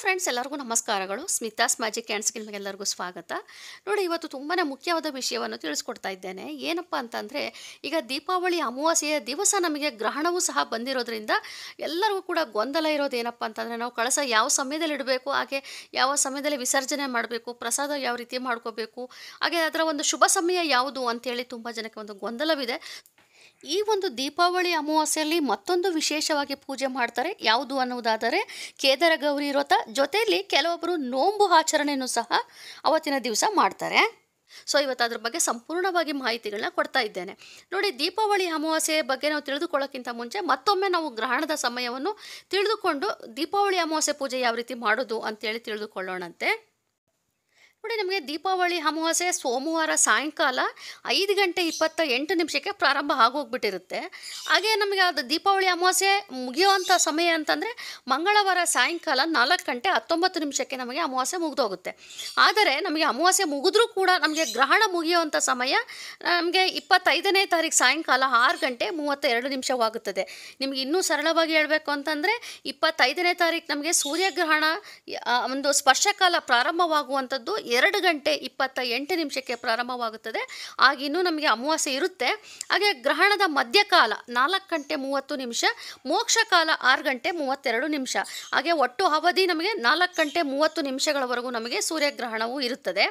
friends ಎಲ್ಲರಿಗೂ ನಮಸ್ಕಾರಗಳು Smitha's magic and skill ಎಲ್ಲರಿಗೂ ಸ್ವಾಗತ ನೋಡಿ ಇವತ್ತು ತುಂಬಾ ಮುಖ್ಯವಾದ ವಿಷಯವನ್ನು ತಿಳಿಸ್ಕೊಡ್ತಾ ಇದ್ದೇನೆ ಏನಪ್ಪ ಅಂತಂದರೆ ಈಗ ದೀಪಾವಳಿ ಅಮಾವಾಸ್ಯೆಯ ದಿವಸ ನಮಗೆ ಗ್ರಹಣವೂ ಸಹ ಬಂದಿರೋದ್ರಿಂದ ಎಲ್ಲರಿಗೂ ಕೂಡ ಗೊಂದಲ ಇರೋದು ಏನಪ್ಪ ಅಂತಂದರೆ ನಾವು ಕಳಸ ಯಾವ ಸಮಯದಲ್ಲಿ ಇಡಬೇಕು ಹಾಗೆ ಯಾವ ಸಮಯದಲ್ಲಿ ವಿಸರ್ಜನೆ ಮಾಡಬೇಕು ಪ್ರಸಾದ ಯಾವ ರೀತಿ ಮಾಡ್ಕೋಬೇಕು ಹಾಗೆ ಅದರ ಒಂದು ಶುಭ ಸಮಯ ಯಾವುದು ಅಂತೇಳಿ ತುಂಬ ಜನಕ್ಕೆ ಒಂದು ಗೊಂದಲವಿದೆ ಈ ಒಂದು ದೀಪಾವಳಿ ಅಮಾವಾಸ್ಯೆಯಲ್ಲಿ ಮತ್ತೊಂದು ವಿಶೇಷವಾಗಿ ಪೂಜೆ ಮಾಡ್ತಾರೆ ಯಾವುದು ಅನ್ನೋದಾದರೆ ಕೇದರ ಗೌರಿ ವ್ರತ ಜೊತೆಯಲ್ಲಿ ಕೆಲವೊಬ್ಬರು ನೋಂಬು ಆಚರಣೆಯನ್ನು ಸಹ ಅವತ್ತಿನ ದಿವಸ ಮಾಡ್ತಾರೆ ಸೊ ಇವತ್ತು ಅದ್ರ ಬಗ್ಗೆ ಸಂಪೂರ್ಣವಾಗಿ ಮಾಹಿತಿಗಳನ್ನ ಕೊಡ್ತಾ ಇದ್ದೇನೆ ನೋಡಿ ದೀಪಾವಳಿ ಅಮಾವಾಸ್ಯೆ ಬಗ್ಗೆ ನಾವು ತಿಳಿದುಕೊಳ್ಳೋಕ್ಕಿಂತ ಮುಂಚೆ ಮತ್ತೊಮ್ಮೆ ನಾವು ಗ್ರಹಣದ ಸಮಯವನ್ನು ತಿಳಿದುಕೊಂಡು ದೀಪಾವಳಿ ಅಮಾವಾಸ್ಯೆ ಪೂಜೆ ಯಾವ ರೀತಿ ಮಾಡೋದು ಅಂತೇಳಿ ತಿಳಿದುಕೊಳ್ಳೋಣಂತೆ ನೋಡಿ ನಮಗೆ ದೀಪಾವಳಿ ಅಮಾವಾಸ್ಯೆ ಸೋಮವಾರ ಸಾಯಂಕಾಲ ಐದು ಗಂಟೆ ಇಪ್ಪತ್ತ ಎಂಟು ನಿಮಿಷಕ್ಕೆ ಪ್ರಾರಂಭ ಆಗೋಗ್ಬಿಟ್ಟಿರುತ್ತೆ ಹಾಗೆ ನಮಗೆ ಅದು ದೀಪಾವಳಿ ಅಮಾವಾಸ್ಯೆ ಮುಗಿಯುವಂಥ ಸಮಯ ಅಂತಂದರೆ ಮಂಗಳವಾರ ಸಾಯಂಕಾಲ ನಾಲ್ಕು ಗಂಟೆ ಹತ್ತೊಂಬತ್ತು ನಿಮಿಷಕ್ಕೆ ನಮಗೆ ಅಮಾವಾಸ್ಯೆ ಮುಗಿದೋಗುತ್ತೆ ಆದರೆ ನಮಗೆ ಅಮಾವಾಸ್ಯೆ ಮುಗಿದ್ರೂ ಕೂಡ ನಮಗೆ ಗ್ರಹಣ ಮುಗಿಯುವಂಥ ಸಮಯ ನಮಗೆ ಇಪ್ಪತ್ತೈದನೇ ತಾರೀಕು ಸಾಯಂಕಾಲ ಆರು ಗಂಟೆ ಎರಡು ನಿಮಿಷವಾಗುತ್ತದೆ ನಿಮಗೆ ಇನ್ನೂ ಸರಳವಾಗಿ ಹೇಳಬೇಕು ಅಂತಂದರೆ ಇಪ್ಪತ್ತೈದನೇ ತಾರೀಕು ನಮಗೆ ಸೂರ್ಯಗ್ರಹಣ ಒಂದು ಸ್ಪರ್ಶಕಾಲ ಪ್ರಾರಂಭವಾಗುವಂಥದ್ದು ಎರಡು ಗಂಟೆ ಇಪ್ಪತ್ತ ಎಂಟು ನಿಮಿಷಕ್ಕೆ ಪ್ರಾರಂಭವಾಗುತ್ತದೆ ಆಗಿನ್ನೂ ನಮಗೆ ಅಮಾವಾಸ್ಯೆ ಇರುತ್ತೆ ಹಾಗೆ ಗ್ರಹಣದ ಮಧ್ಯಕಾಲ ನಾಲ್ಕು ಗಂಟೆ ಮೂವತ್ತು ನಿಮಿಷ ಮೋಕ್ಷಕಾಲ ಆರು ಗಂಟೆ ಮೂವತ್ತೆರಡು ನಿಮಿಷ ಹಾಗೆ ಒಟ್ಟು ಅವಧಿ ನಮಗೆ ನಾಲ್ಕು ಗಂಟೆ ಮೂವತ್ತು ನಿಮಿಷಗಳವರೆಗೂ ನಮಗೆ ಸೂರ್ಯಗ್ರಹಣವು ಇರುತ್ತದೆ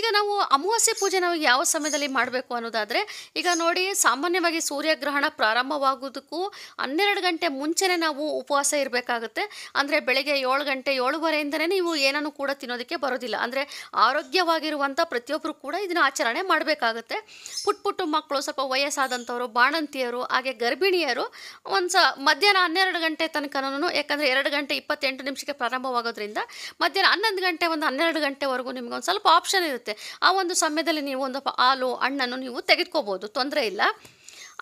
ಈಗ ನಾವು ಅಮಾವಾಸ್ಯೆ ಪೂಜೆ ನಾವು ಯಾವ ಸಮಯದಲ್ಲಿ ಮಾಡಬೇಕು ಅನ್ನೋದಾದರೆ ಈಗ ನೋಡಿ ಸಾಮಾನ್ಯವಾಗಿ ಸೂರ್ಯಗ್ರಹಣ ಪ್ರಾರಂಭವಾಗೋದಕ್ಕೂ ಹನ್ನೆರಡು ಗಂಟೆ ಮುಂಚೆನೇ ನಾವು ಉಪವಾಸ ಇರಬೇಕಾಗುತ್ತೆ ಅಂದರೆ ಬೆಳಗ್ಗೆ ಏಳು ಗಂಟೆ ಏಳುವರೆಯಿಂದನೇ ನೀವು ಏನನ್ನು ಕೂಡ ತಿನ್ನೋದಕ್ಕೆ ಬರೋದಿಲ್ಲ ಅಂದರೆ ಆರೋಗ್ಯವಾಗಿರುವಂಥ ಪ್ರತಿಯೊಬ್ಬರು ಕೂಡ ಇದನ್ನು ಆಚರಣೆ ಮಾಡಬೇಕಾಗುತ್ತೆ ಪುಟ್ ಪುಟ್ಟ ಮಕ್ಕಳು ಸ್ವಲ್ಪ ವಯಸ್ಸಾದಂಥವರು ಬಾಣಂತಿಯರು ಹಾಗೆ ಗರ್ಭಿಣಿಯರು ಒಂದು ಸ ಮಧ್ಯಾಹ್ನ ಹನ್ನೆರಡು ಗಂಟೆ ತನಕನೂ ಯಾಕಂದರೆ ಎರಡು ಗಂಟೆ ಇಪ್ಪತ್ತೆಂಟು ನಿಮಿಷಕ್ಕೆ ಪ್ರಾರಂಭವಾಗೋದ್ರಿಂದ ಮಧ್ಯಾಹ್ನ ಹನ್ನೊಂದು ಗಂಟೆ ಒಂದು ಹನ್ನೆರಡು ಗಂಟೆವರೆಗೂ ನಿಮಗೆ ಒಂದು ಸ್ವಲ್ಪ ಆಪ್ಷನ್ ಇರುತ್ತೆ ಆ ಒಂದು ಸಮಯದಲ್ಲಿ ನೀವು ಒಂದು ಹಾಲು ಹಣ್ಣನ್ನು ನೀವು ತೆಗೆದುಕೋಬೋದು ತೊಂದರೆ ಇಲ್ಲ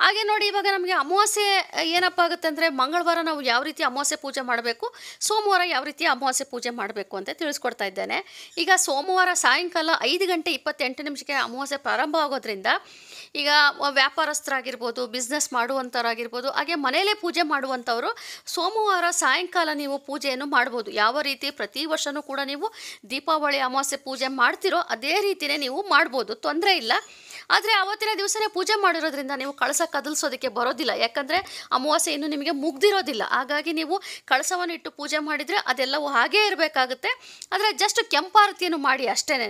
ಹಾಗೆ ನೋಡಿ ಇವಾಗ ನಮಗೆ ಅಮಾವಾಸ್ಯೆ ಏನಪ್ಪ ಆಗುತ್ತೆ ಅಂದರೆ ಮಂಗಳವಾರ ನಾವು ಯಾವ ರೀತಿ ಅಮಾವಾಸ್ಯೆ ಪೂಜೆ ಮಾಡಬೇಕು ಸೋಮವಾರ ಯಾವ ರೀತಿ ಅಮಾವಾಸ್ಯೆ ಪೂಜೆ ಮಾಡಬೇಕು ಅಂತ ತಿಳಿಸ್ಕೊಡ್ತಾ ಇದ್ದೇನೆ ಈಗ ಸೋಮವಾರ ಸಾಯಂಕಾಲ ಐದು ಗಂಟೆ ಇಪ್ಪತ್ತೆಂಟು ನಿಮಿಷಕ್ಕೆ ಅಮಾವಾಸ್ಯೆ ಪ್ರಾರಂಭ ಆಗೋದ್ರಿಂದ ಈಗ ವ್ಯಾಪಾರಸ್ಥರಾಗಿರ್ಬೋದು ಬಿಸ್ನೆಸ್ ಮಾಡುವಂಥವ್ರಾಗಿರ್ಬೋದು ಹಾಗೆ ಮನೆಯಲ್ಲೇ ಪೂಜೆ ಮಾಡುವಂಥವರು ಸೋಮವಾರ ಸಾಯಂಕಾಲ ನೀವು ಪೂಜೆಯನ್ನು ಮಾಡ್ಬೋದು ಯಾವ ರೀತಿ ಪ್ರತಿ ವರ್ಷವೂ ಕೂಡ ನೀವು ದೀಪಾವಳಿ ಅಮಾವಾಸ್ಯೆ ಪೂಜೆ ಮಾಡ್ತಿರೋ ಅದೇ ರೀತಿಯೇ ನೀವು ಮಾಡ್ಬೋದು ತೊಂದರೆ ಇಲ್ಲ ಆದರೆ ಅವತ್ತಿನ ದಿವಸನೇ ಪೂಜೆ ಮಾಡಿರೋದ್ರಿಂದ ನೀವು ಕಳಸ ಕದಲಿಸೋದಕ್ಕೆ ಬರೋದಿಲ್ಲ ಯಾಕಂದರೆ ಅಮಾವಾಸ್ಯೆ ಇನ್ನು ನಿಮಗೆ ಮುಗ್ದಿರೋದಿಲ್ಲ ಹಾಗಾಗಿ ನೀವು ಕಳಸವನ್ನು ಇಟ್ಟು ಪೂಜೆ ಮಾಡಿದರೆ ಅದೆಲ್ಲವೂ ಹಾಗೇ ಇರಬೇಕಾಗುತ್ತೆ ಆದರೆ ಜಸ್ಟ್ ಕೆಂಪಾರತಿಯನ್ನು ಮಾಡಿ ಅಷ್ಟೇನೆ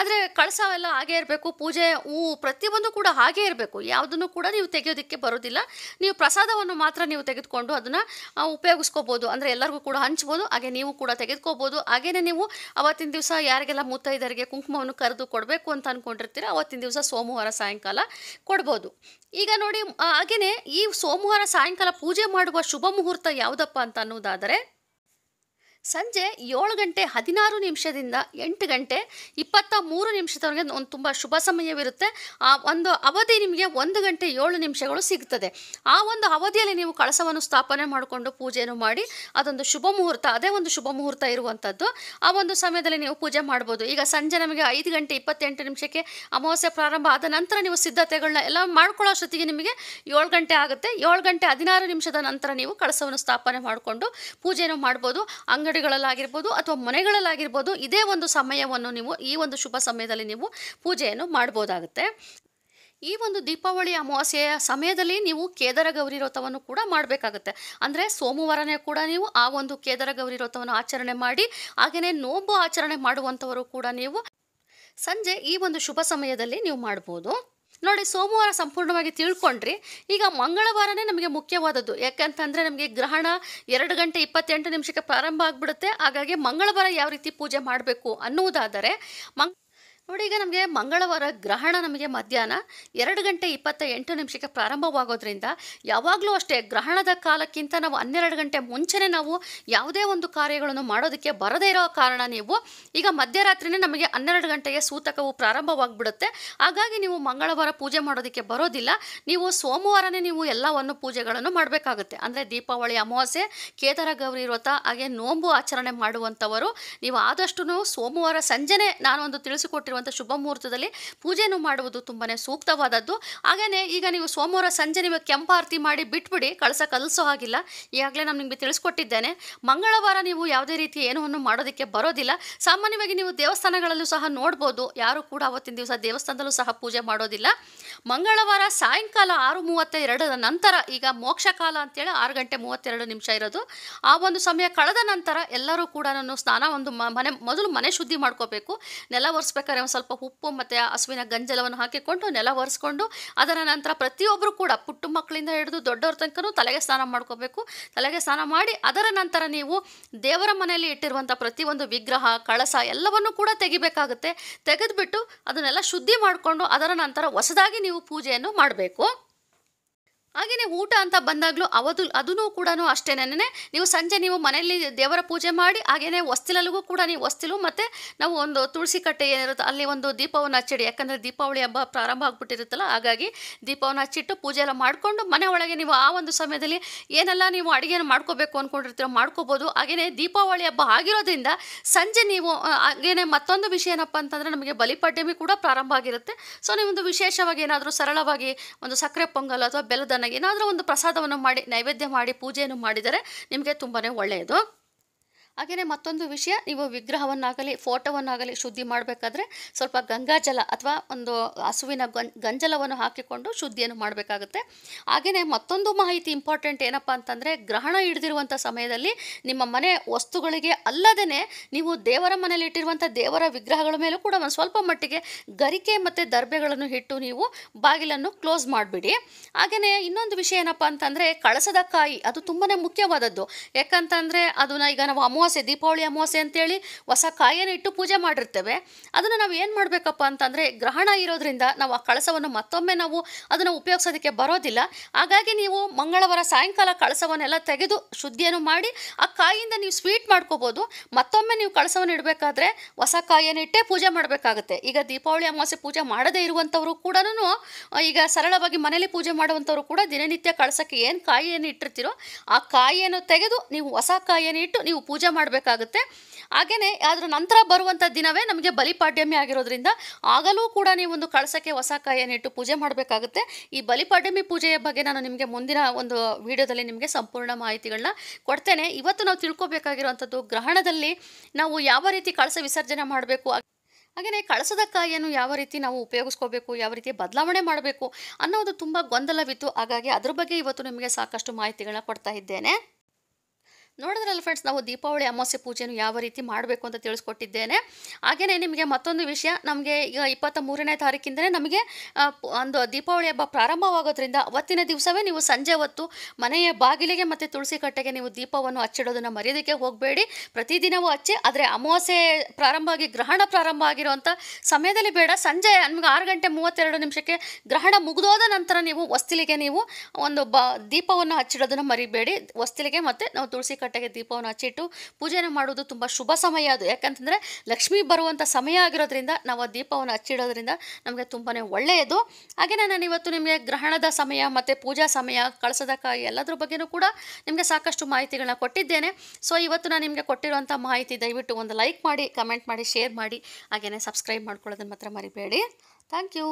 ಆದರೆ ಕಳಸ ಎಲ್ಲ ಹಾಗೇ ಇರಬೇಕು ಪೂಜೆ ಹೂ ಪ್ರತಿಯೊಂದು ಕೂಡ ಹಾಗೇ ಇರಬೇಕು ಯಾವುದನ್ನು ಕೂಡ ನೀವು ತೆಗೆಯೋದಕ್ಕೆ ಬರೋದಿಲ್ಲ ನೀವು ಪ್ರಸಾದವನ್ನು ಮಾತ್ರ ನೀವು ತೆಗೆದುಕೊಂಡು ಅದನ್ನು ಉಪಯೋಗಿಸ್ಕೋಬೋದು ಅಂದರೆ ಎಲ್ಲರಿಗೂ ಕೂಡ ಹಂಚ್ಬೋದು ಹಾಗೆ ನೀವು ಕೂಡ ತೆಗೆದುಕೋಬೋದು ಹಾಗೆಯೇ ನೀವು ಅವತ್ತಿನ ದಿವಸ ಯಾರಿಗೆಲ್ಲ ಮೂತ್ತೈದರಿಗೆ ಕುಂಕುಮವನ್ನು ಕರೆದು ಕೊಡಬೇಕು ಅಂತ ಅಂದ್ಕೊಂಡಿರ್ತೀರ ಅವತ್ತಿನ ದಿವಸ ಸೋಮ ಸೋಮವಾರ ಸಾಯಂಕಾಲ ಕೊಡ್ಬೋದು ಈಗ ನೋಡಿ ಹಾಗೆಯೇ ಈ ಸೋಮವಾರ ಸಾಯಂಕಾಲ ಪೂಜೆ ಮಾಡುವ ಶುಭ ಮುಹೂರ್ತ ಯಾವುದಪ್ಪ ಅಂತ ಅನ್ನೋದಾದರೆ ಸಂಜೆ ಏಳು ಗಂಟೆ ಹದಿನಾರು ನಿಮಿಷದಿಂದ ಎಂಟು ಗಂಟೆ ಇಪ್ಪತ್ತ ಮೂರು ನಿಮಿಷದವರೆಗೆ ಒಂದು ತುಂಬ ಶುಭ ಸಮಯವಿರುತ್ತೆ ಆ ಒಂದು ಅವಧಿ ನಿಮಗೆ ಒಂದು ಗಂಟೆ ಏಳು ನಿಮಿಷಗಳು ಸಿಗ್ತದೆ ಆ ಒಂದು ಅವಧಿಯಲ್ಲಿ ನೀವು ಕಳಸವನ್ನು ಸ್ಥಾಪನೆ ಮಾಡಿಕೊಂಡು ಪೂಜೆಯನ್ನು ಮಾಡಿ ಅದೊಂದು ಶುಭ ಮುಹೂರ್ತ ಅದೇ ಒಂದು ಶುಭ ಮುಹೂರ್ತ ಇರುವಂಥದ್ದು ಆ ಒಂದು ಸಮಯದಲ್ಲಿ ನೀವು ಪೂಜೆ ಮಾಡ್ಬೋದು ಈಗ ಸಂಜೆ ನಮಗೆ ಐದು ಗಂಟೆ ಇಪ್ಪತ್ತೆಂಟು ನಿಮಿಷಕ್ಕೆ ಅಮಾವಾಸ್ಯೆ ಪ್ರಾರಂಭ ಆದ ನಂತರ ನೀವು ಸಿದ್ಧತೆಗಳನ್ನ ಎಲ್ಲ ಮಾಡ್ಕೊಳ್ಳೋ ಅಷ್ಟೊತ್ತಿಗೆ ನಿಮಗೆ ಏಳು ಗಂಟೆ ಆಗುತ್ತೆ ಏಳು ಗಂಟೆ ಹದಿನಾರು ನಿಮಿಷದ ನಂತರ ನೀವು ಕಳಸವನ್ನು ಸ್ಥಾಪನೆ ಮಾಡಿಕೊಂಡು ಪೂಜೆಯನ್ನು ಮಾಡ್ಬೋದು ಅಂಗ ಅಂಗಡಿಗಳಲ್ಲಾಗಿರ್ಬೋದು ಅಥವಾ ಮನೆಗಳಲ್ಲಾಗಿರ್ಬೋದು ಇದೇ ಒಂದು ಸಮಯವನ್ನು ನೀವು ಈ ಒಂದು ಶುಭ ಸಮಯದಲ್ಲಿ ನೀವು ಪೂಜೆಯನ್ನು ಮಾಡ್ಬೋದಾಗುತ್ತೆ ಈ ಒಂದು ದೀಪಾವಳಿ ಅಮಾವಾಸ್ಯೆಯ ಸಮಯದಲ್ಲಿ ನೀವು ಕೇದರ ಗೌರಿ ವ್ರತವನ್ನು ಕೂಡ ಮಾಡಬೇಕಾಗುತ್ತೆ ಅಂದರೆ ಸೋಮವಾರನೇ ಕೂಡ ನೀವು ಆ ಒಂದು ಕೇದರ ಗೌರಿ ವ್ರತವನ್ನು ಆಚರಣೆ ಮಾಡಿ ಹಾಗೆಯೇ ನೋಬು ಆಚರಣೆ ಮಾಡುವಂಥವರು ಕೂಡ ನೀವು ಸಂಜೆ ಈ ಒಂದು ಶುಭ ಸಮಯದಲ್ಲಿ ನೀವು ಮಾಡ್ಬೋದು ನೋಡಿ ಸೋಮವಾರ ಸಂಪೂರ್ಣವಾಗಿ ತಿಳ್ಕೊಂಡ್ರಿ ಈಗ ಮಂಗಳವಾರನೇ ನಮಗೆ ಮುಖ್ಯವಾದದ್ದು ಯಾಕಂತಂದರೆ ನಮಗೆ ಗ್ರಹಣ ಎರಡು ಗಂಟೆ ಇಪ್ಪತ್ತೆಂಟು ನಿಮಿಷಕ್ಕೆ ಪ್ರಾರಂಭ ಆಗಿಬಿಡುತ್ತೆ ಹಾಗಾಗಿ ಮಂಗಳವಾರ ಯಾವ ರೀತಿ ಪೂಜೆ ಮಾಡಬೇಕು ಅನ್ನುವುದಾದರೆ ಮಂಗ್ ನೋಡಿ ಈಗ ನಮಗೆ ಮಂಗಳವಾರ ಗ್ರಹಣ ನಮಗೆ ಮಧ್ಯಾಹ್ನ ಎರಡು ಗಂಟೆ ಇಪ್ಪತ್ತ ಎಂಟು ನಿಮಿಷಕ್ಕೆ ಪ್ರಾರಂಭವಾಗೋದ್ರಿಂದ ಯಾವಾಗಲೂ ಅಷ್ಟೇ ಗ್ರಹಣದ ಕಾಲಕ್ಕಿಂತ ನಾವು ಹನ್ನೆರಡು ಗಂಟೆ ಮುಂಚೆನೇ ನಾವು ಯಾವುದೇ ಒಂದು ಕಾರ್ಯಗಳನ್ನು ಮಾಡೋದಕ್ಕೆ ಬರದೇ ಇರೋ ಕಾರಣ ನೀವು ಈಗ ಮಧ್ಯರಾತ್ರಿನೇ ನಮಗೆ ಹನ್ನೆರಡು ಗಂಟೆಗೆ ಸೂತಕವು ಪ್ರಾರಂಭವಾಗಿಬಿಡುತ್ತೆ ಹಾಗಾಗಿ ನೀವು ಮಂಗಳವಾರ ಪೂಜೆ ಮಾಡೋದಕ್ಕೆ ಬರೋದಿಲ್ಲ ನೀವು ಸೋಮವಾರನೇ ನೀವು ಎಲ್ಲವನ್ನು ಪೂಜೆಗಳನ್ನು ಮಾಡಬೇಕಾಗುತ್ತೆ ಅಂದರೆ ದೀಪಾವಳಿ ಅಮಾವಾಸ್ಯೆ ಕೇದಾರ ಗೌರಿ ವ್ರತ ಹಾಗೆ ನೋಂಬು ಆಚರಣೆ ಮಾಡುವಂಥವರು ನೀವು ಆದಷ್ಟು ಸೋಮವಾರ ಸಂಜೆನೇ ನಾನೊಂದು ತಿಳಿಸಿಕೊಟ್ಟಿರುವ ಇರುವಂಥ ಶುಭ ಮುಹೂರ್ತದಲ್ಲಿ ಪೂಜೆಯನ್ನು ಮಾಡುವುದು ತುಂಬಾ ಸೂಕ್ತವಾದದ್ದು ಹಾಗೆಯೇ ಈಗ ನೀವು ಸೋಮವಾರ ಸಂಜೆ ನೀವು ಕೆಂಪಾರತಿ ಮಾಡಿ ಬಿಟ್ಬಿಡಿ ಕಳಸ ಕಲಿಸೋ ಹಾಗಿಲ್ಲ ಈಗಾಗಲೇ ನಾನು ನಿಮಗೆ ತಿಳಿಸ್ಕೊಟ್ಟಿದ್ದೇನೆ ಮಂಗಳವಾರ ನೀವು ಯಾವುದೇ ರೀತಿ ಏನೂ ಮಾಡೋದಕ್ಕೆ ಬರೋದಿಲ್ಲ ಸಾಮಾನ್ಯವಾಗಿ ನೀವು ದೇವಸ್ಥಾನಗಳಲ್ಲೂ ಸಹ ನೋಡ್ಬೋದು ಯಾರು ಕೂಡ ಅವತ್ತಿನ ದಿವಸ ದೇವಸ್ಥಾನದಲ್ಲೂ ಸಹ ಪೂಜೆ ಮಾಡೋದಿಲ್ಲ ಮಂಗಳವಾರ ಸಾಯಂಕಾಲ ಆರು ಮೂವತ್ತ ಎರಡರ ನಂತರ ಈಗ ಮೋಕ್ಷ ಕಾಲ ಅಂತೇಳಿ ಆರು ಗಂಟೆ ಮೂವತ್ತೆರಡು ನಿಮಿಷ ಇರೋದು ಆ ಒಂದು ಸಮಯ ಕಳೆದ ನಂತರ ಎಲ್ಲರೂ ಕೂಡ ನಾನು ಸ್ನಾನ ಒಂದು ಮನೆ ಮೊದಲು ಮನೆ ಶುದ್ಧಿ ಮಾಡ್ಕೋಬೇಕು ನೆಲ ಒರೆಸ್ಬೇಕಾದ್ರೆ ಸ್ವಲ್ಪ ಉಪ್ಪು ಮತ್ತು ಹಸುವಿನ ಗಂಜಲವನ್ನು ಹಾಕಿಕೊಂಡು ನೆಲ ಒರೆಸ್ಕೊಂಡು ಅದರ ನಂತರ ಪ್ರತಿಯೊಬ್ಬರು ಕೂಡ ಪುಟ್ಟ ಮಕ್ಕಳಿಂದ ಹಿಡಿದು ದೊಡ್ಡವ್ರ ತನಕನೂ ತಲೆಗೆ ಸ್ನಾನ ಮಾಡ್ಕೋಬೇಕು ತಲೆಗೆ ಸ್ನಾನ ಮಾಡಿ ಅದರ ನಂತರ ನೀವು ದೇವರ ಮನೆಯಲ್ಲಿ ಇಟ್ಟಿರುವಂಥ ಪ್ರತಿಯೊಂದು ವಿಗ್ರಹ ಕಳಸ ಎಲ್ಲವನ್ನು ಕೂಡ ತೆಗಿಬೇಕಾಗುತ್ತೆ ತೆಗೆದುಬಿಟ್ಟು ಅದನ್ನೆಲ್ಲ ಶುದ್ಧಿ ಮಾಡಿಕೊಂಡು ಅದರ ನಂತರ ಹೊಸದಾಗಿ ನೀವು ಪೂಜೆಯನ್ನು ಮಾಡಬೇಕು ಹಾಗೆಯೇ ಊಟ ಅಂತ ಬಂದಾಗಲೂ ಅವದು ಅದೂ ಕೂಡ ಅಷ್ಟೇನೇ ನೀವು ಸಂಜೆ ನೀವು ಮನೆಯಲ್ಲಿ ದೇವರ ಪೂಜೆ ಮಾಡಿ ಹಾಗೆಯೇ ಹೊಸ್ತಿಲಲ್ಲಿಗೂ ಕೂಡ ನೀವು ಹೊಸ್ತಿಲು ಮತ್ತು ನಾವು ಒಂದು ತುಳಸಿ ಕಟ್ಟೆ ಏನಿರುತ್ತೆ ಅಲ್ಲಿ ಒಂದು ದೀಪವನ್ನು ಹಚ್ಚಿಡಿ ಯಾಕಂದರೆ ದೀಪಾವಳಿ ಹಬ್ಬ ಪ್ರಾರಂಭ ಆಗಿಬಿಟ್ಟಿರುತ್ತಲ್ಲ ಹಾಗಾಗಿ ದೀಪವನ್ನು ಹಚ್ಚಿಟ್ಟು ಪೂಜೆ ಎಲ್ಲ ಮಾಡಿಕೊಂಡು ಮನೆ ಒಳಗೆ ನೀವು ಆ ಒಂದು ಸಮಯದಲ್ಲಿ ಏನೆಲ್ಲ ನೀವು ಅಡುಗೆನ ಮಾಡ್ಕೋಬೇಕು ಅಂದ್ಕೊಂಡಿರ್ತೀರೋ ಮಾಡ್ಕೋಬೋದು ಹಾಗೆಯೇ ದೀಪಾವಳಿ ಹಬ್ಬ ಆಗಿರೋದ್ರಿಂದ ಸಂಜೆ ನೀವು ಹಾಗೇನೆ ಮತ್ತೊಂದು ವಿಷಯ ಏನಪ್ಪ ಅಂತಂದರೆ ನಮಗೆ ಬಲಿಪಾಡ್ಯಮಿ ಕೂಡ ಪ್ರಾರಂಭ ಆಗಿರುತ್ತೆ ಸೊ ನೀವೊಂದು ವಿಶೇಷವಾಗಿ ಏನಾದರೂ ಸರಳವಾಗಿ ಒಂದು ಸಕ್ಕರೆ ಪೊಂಗಲ್ ಅಥವಾ ಬೆಲ್ಲದನ್ನು ಏನಾದರೂ ಒಂದು ಪ್ರಸಾದವನ್ನು ಮಾಡಿ ನೈವೇದ್ಯ ಮಾಡಿ ಪೂಜೆಯನ್ನು ಮಾಡಿದರೆ ನಿಮಗೆ ತುಂಬಾ ಒಳ್ಳೆಯದು ಹಾಗೆಯೇ ಮತ್ತೊಂದು ವಿಷಯ ನೀವು ವಿಗ್ರಹವನ್ನಾಗಲಿ ಫೋಟೋವನ್ನಾಗಲಿ ಶುದ್ಧಿ ಮಾಡಬೇಕಾದ್ರೆ ಸ್ವಲ್ಪ ಗಂಗಾಜಲ ಅಥವಾ ಒಂದು ಹಸುವಿನ ಗಂ ಗಂಜಲವನ್ನು ಹಾಕಿಕೊಂಡು ಶುದ್ಧಿಯನ್ನು ಮಾಡಬೇಕಾಗುತ್ತೆ ಹಾಗೆಯೇ ಮತ್ತೊಂದು ಮಾಹಿತಿ ಇಂಪಾರ್ಟೆಂಟ್ ಏನಪ್ಪಾ ಅಂತಂದರೆ ಗ್ರಹಣ ಹಿಡಿದಿರುವಂಥ ಸಮಯದಲ್ಲಿ ನಿಮ್ಮ ಮನೆ ವಸ್ತುಗಳಿಗೆ ಅಲ್ಲದೇ ನೀವು ದೇವರ ಮನೇಲಿ ಇಟ್ಟಿರುವಂಥ ದೇವರ ವಿಗ್ರಹಗಳ ಮೇಲೂ ಕೂಡ ಒಂದು ಸ್ವಲ್ಪ ಮಟ್ಟಿಗೆ ಗರಿಕೆ ಮತ್ತು ದರ್ಬೆಗಳನ್ನು ಇಟ್ಟು ನೀವು ಬಾಗಿಲನ್ನು ಕ್ಲೋಸ್ ಮಾಡಿಬಿಡಿ ಹಾಗೆಯೇ ಇನ್ನೊಂದು ವಿಷಯ ಏನಪ್ಪಾ ಅಂತಂದರೆ ಕಳಸದ ಕಾಯಿ ಅದು ತುಂಬಾ ಮುಖ್ಯವಾದದ್ದು ಯಾಕಂತಂದರೆ ಅದನ್ನ ಈಗ ನಾವು ಅಮಾವಾಸ್ಯೆ ದೀಪಾವಳಿ ಅಮಾವಾಸ್ಯೆ ಅಂತೇಳಿ ಹೊಸ ಕಾಯನ್ನು ಇಟ್ಟು ಪೂಜೆ ಮಾಡಿರ್ತೇವೆ ಅದನ್ನು ನಾವು ಏನು ಮಾಡಬೇಕಪ್ಪ ಅಂತಂದರೆ ಗ್ರಹಣ ಇರೋದ್ರಿಂದ ನಾವು ಆ ಕಳಸವನ್ನು ಮತ್ತೊಮ್ಮೆ ನಾವು ಅದನ್ನು ಉಪಯೋಗಿಸೋದಕ್ಕೆ ಬರೋದಿಲ್ಲ ಹಾಗಾಗಿ ನೀವು ಮಂಗಳವಾರ ಸಾಯಂಕಾಲ ಕಳಸವನ್ನೆಲ್ಲ ತೆಗೆದು ಶುದ್ಧಿಯನ್ನು ಮಾಡಿ ಆ ಕಾಯಿಂದ ನೀವು ಸ್ವೀಟ್ ಮಾಡ್ಕೋಬೋದು ಮತ್ತೊಮ್ಮೆ ನೀವು ಕಳಸವನ್ನು ಇಡಬೇಕಾದ್ರೆ ಹೊಸ ಕಾಯನ್ನು ಇಟ್ಟೇ ಪೂಜೆ ಮಾಡಬೇಕಾಗುತ್ತೆ ಈಗ ದೀಪಾವಳಿ ಅಮಾವಾಸ್ಯೆ ಪೂಜೆ ಮಾಡದೇ ಇರುವಂಥವರು ಕೂಡ ಈಗ ಸರಳವಾಗಿ ಮನೇಲಿ ಪೂಜೆ ಮಾಡುವಂಥವ್ರು ಕೂಡ ದಿನನಿತ್ಯ ಕಳಸಕ್ಕೆ ಏನು ಕಾಯಿಯನ್ನು ಇಟ್ಟಿರ್ತೀರೋ ಆ ಕಾಯಿಯನ್ನು ತೆಗೆದು ನೀವು ಹೊಸ ಕಾಯಿಯನ್ನು ಇಟ್ಟು ನೀವು ಪೂಜೆ ಮಾಡಬೇಕಾಗುತ್ತೆ ಹಾಗೆಯೇ ಅದರ ನಂತರ ಬರುವಂಥ ದಿನವೇ ನಮಗೆ ಬಲಿಪಾಡ್ಯಮಿ ಆಗಿರೋದ್ರಿಂದ ಆಗಲೂ ಕೂಡ ನೀವೊಂದು ಕಳಸಕ್ಕೆ ಹೊಸ ಇಟ್ಟು ಪೂಜೆ ಮಾಡಬೇಕಾಗುತ್ತೆ ಈ ಬಲಿಪಾಡ್ಯಮಿ ಪೂಜೆಯ ಬಗ್ಗೆ ನಾನು ನಿಮಗೆ ಮುಂದಿನ ಒಂದು ವಿಡಿಯೋದಲ್ಲಿ ನಿಮಗೆ ಸಂಪೂರ್ಣ ಮಾಹಿತಿಗಳನ್ನ ಕೊಡ್ತೇನೆ ಇವತ್ತು ನಾವು ತಿಳ್ಕೊಬೇಕಾಗಿರುವಂಥದ್ದು ಗ್ರಹಣದಲ್ಲಿ ನಾವು ಯಾವ ರೀತಿ ಕಳಸ ವಿಸರ್ಜನೆ ಮಾಡಬೇಕು ಹಾಗೆಯೇ ಕಳಸದ ಕಾಯಿಯನ್ನು ಯಾವ ರೀತಿ ನಾವು ಉಪಯೋಗಿಸ್ಕೋಬೇಕು ಯಾವ ರೀತಿ ಬದಲಾವಣೆ ಮಾಡಬೇಕು ಅನ್ನೋದು ತುಂಬ ಗೊಂದಲವಿತ್ತು ಹಾಗಾಗಿ ಅದ್ರ ಬಗ್ಗೆ ಇವತ್ತು ನಿಮಗೆ ಸಾಕಷ್ಟು ಮಾಹಿತಿಗಳನ್ನ ಕೊಡ್ತಾ ಇದ್ದೇನೆ ನೋಡಿದ್ರಲ್ಲ ಫ್ರೆಂಡ್ಸ್ ನಾವು ದೀಪಾವಳಿ ಅಮಾವಾಸ್ಯ ಪೂಜೆಯನ್ನು ಯಾವ ರೀತಿ ಮಾಡಬೇಕು ಅಂತ ತಿಳಿಸ್ಕೊಟ್ಟಿದ್ದೇನೆ ಹಾಗೆಯೇ ನಿಮಗೆ ಮತ್ತೊಂದು ವಿಷಯ ನಮಗೆ ಈಗ ಇಪ್ಪತ್ತ ಮೂರನೇ ತಾರೀಕಿಂದಲೇ ನಮಗೆ ಒಂದು ದೀಪಾವಳಿ ಹಬ್ಬ ಪ್ರಾರಂಭವಾಗೋದ್ರಿಂದ ಅವತ್ತಿನ ದಿವಸವೇ ನೀವು ಸಂಜೆ ಹೊತ್ತು ಮನೆಯ ಬಾಗಿಲಿಗೆ ಮತ್ತು ತುಳಸಿ ಕಟ್ಟೆಗೆ ನೀವು ದೀಪವನ್ನು ಹಚ್ಚಿಡೋದನ್ನು ಮರೆಯೋದಕ್ಕೆ ಹೋಗಬೇಡಿ ಪ್ರತಿದಿನವೂ ಹಚ್ಚಿ ಆದರೆ ಅಮಾವಾಸ್ಯೆ ಪ್ರಾರಂಭ ಆಗಿ ಗ್ರಹಣ ಪ್ರಾರಂಭ ಆಗಿರುವಂಥ ಸಮಯದಲ್ಲಿ ಬೇಡ ಸಂಜೆ ನಮಗೆ ಆರು ಗಂಟೆ ಮೂವತ್ತೆರಡು ನಿಮಿಷಕ್ಕೆ ಗ್ರಹಣ ಮುಗಿದೋದ ನಂತರ ನೀವು ವಸ್ತಿಲಿಗೆ ನೀವು ಒಂದು ಬ ದೀಪವನ್ನು ಹಚ್ಚಿಡೋದನ್ನು ಮರಿಬೇಡಿ ವಸ್ತಿಲಿಗೆ ಮತ್ತು ನಾವು ತುಳಸಿ ಗಂಟೆಗೆ ದೀಪವನ್ನು ಹಚ್ಚಿಟ್ಟು ಪೂಜೆನ ಮಾಡೋದು ತುಂಬ ಶುಭ ಸಮಯ ಅದು ಯಾಕಂತಂದರೆ ಲಕ್ಷ್ಮಿ ಬರುವಂಥ ಸಮಯ ಆಗಿರೋದ್ರಿಂದ ನಾವು ಆ ದೀಪವನ್ನು ಹಚ್ಚಿಡೋದ್ರಿಂದ ನಮಗೆ ತುಂಬಾ ಒಳ್ಳೆಯದು ಹಾಗೆಯೇ ನಾನು ಇವತ್ತು ನಿಮಗೆ ಗ್ರಹಣದ ಸಮಯ ಮತ್ತು ಪೂಜಾ ಸಮಯ ಕಳಸದಕ್ಕಾಗಿ ಎಲ್ಲದ್ರ ಬಗ್ಗೆಯೂ ಕೂಡ ನಿಮಗೆ ಸಾಕಷ್ಟು ಮಾಹಿತಿಗಳನ್ನ ಕೊಟ್ಟಿದ್ದೇನೆ ಸೊ ಇವತ್ತು ನಾನು ನಿಮಗೆ ಕೊಟ್ಟಿರುವಂಥ ಮಾಹಿತಿ ದಯವಿಟ್ಟು ಒಂದು ಲೈಕ್ ಮಾಡಿ ಕಮೆಂಟ್ ಮಾಡಿ ಶೇರ್ ಮಾಡಿ ಹಾಗೆಯೇ ಸಬ್ಸ್ಕ್ರೈಬ್ ಮಾಡ್ಕೊಳ್ಳೋದನ್ನು ಮಾತ್ರ ಮರಿಬೇಡಿ ಥ್ಯಾಂಕ್ ಯು